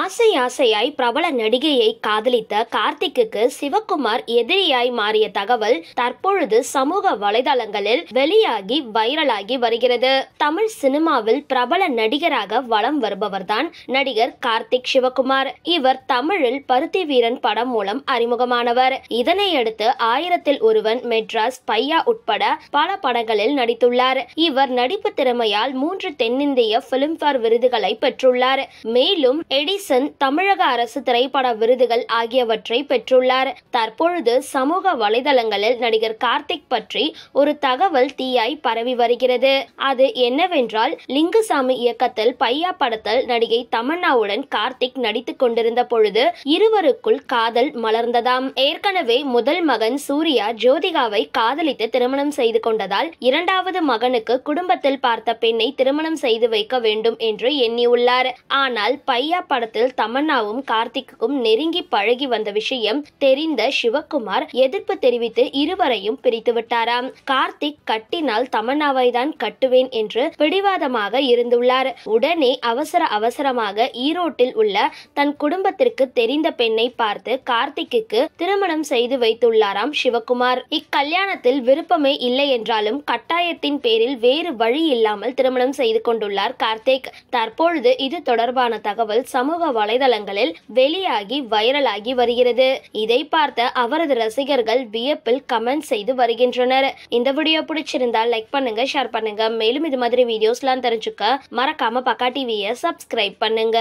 ஆசை ஆசையாய் பிரபல நடிகையை காதலித்த கார்த்திக்கு சிவகுமார் எதிரியாய் மாறிய தகவல் தற்பொழுது சமூக வலைதளங்களில் வெளியாகி வைரலாகி வருகிறது தமிழ் சினிமாவில் பிரபல நடிகராக வலம் வருபவர்தான் நடிகர் கார்த்திக் சிவகுமார் இவர் தமிழில் பருத்தி வீரன் படம் மூலம் அறிமுகமானவர் இதனையடுத்து ஆயிரத்தில் ஒருவன் மெட்ராஸ் பையா உட்பட பல படங்களில் நடித்துள்ளார் இவர் நடிப்பு திறமையால் மூன்று தென்னிந்திய பிலிம்பேர் விருதுகளை பெற்றுள்ளார் மேலும் எடி கணேசன் தமிழக அரசு திரைப்பட விருதுகள் ஆகியவற்றை பெற்றுள்ளார் தற்பொழுது சமூக வலைதளங்களில் நடிகர் கார்த்திக் பற்றி ஒரு தகவல் தீயாய் பரவி வருகிறது அது என்னவென்றால் லிங்குசாமி இயக்கத்தில் பையா படத்தில் நடிகை தமன்னாவுடன் கார்த்திக் நடித்துக் கொண்டிருந்த பொழுது இருவருக்குள் காதல் மலர்ந்ததாம் ஏற்கனவே முதல் மகன் சூர்யா ஜோதிகாவை காதலித்து திருமணம் செய்து கொண்டதால் இரண்டாவது மகனுக்கு குடும்பத்தில் பார்த்த பெண்ணை திருமணம் செய்து வைக்க வேண்டும் என்று எண்ணியுள்ளார் ஆனால் பையா படத்தில் ஆரம்பத்தில் தமன்னாவும் கார்த்திக்கும் நெருங்கி பழகி வந்த விஷயம் தெரிந்த சிவகுமார் எதிர்ப்பு தெரிவித்து இருவரையும் பிரித்து விட்டாராம் கார்த்திக் கட்டினால் தமன்னாவை தான் கட்டுவேன் என்று பிடிவாதமாக இருந்துள்ளார் உடனே அவசர அவசரமாக ஈரோட்டில் உள்ள தன் குடும்பத்திற்கு தெரிந்த பெண்ணை பார்த்து கார்த்திக்கு திருமணம் செய்து வைத்துள்ளாராம் சிவகுமார் இக்கல்யாணத்தில் விருப்பமே இல்லை என்றாலும் கட்டாயத்தின் பேரில் வேறு வழி இல்லாமல் திருமணம் செய்து கொண்டுள்ளார் கார்த்திக் தற்பொழுது இது தொடர்பான தகவல் சமூக வலைதளங்களில் வெளியாகி வைரலாகி வருகிறது இதை பார்த்த அவரது ரசிகர்கள் வியப்பில் கமெண்ட் செய்து வருகின்றனர் இந்த வீடியோ பிடிச்சிருந்தால் லைக் பண்ணுங்க ஷேர் பண்ணுங்க மேலும் இது மாதிரி வீடியோஸ்லாம் தெரிஞ்சுக்க மறக்காம பக்கா டிவியை சப்ஸ்கிரைப் பண்ணுங்க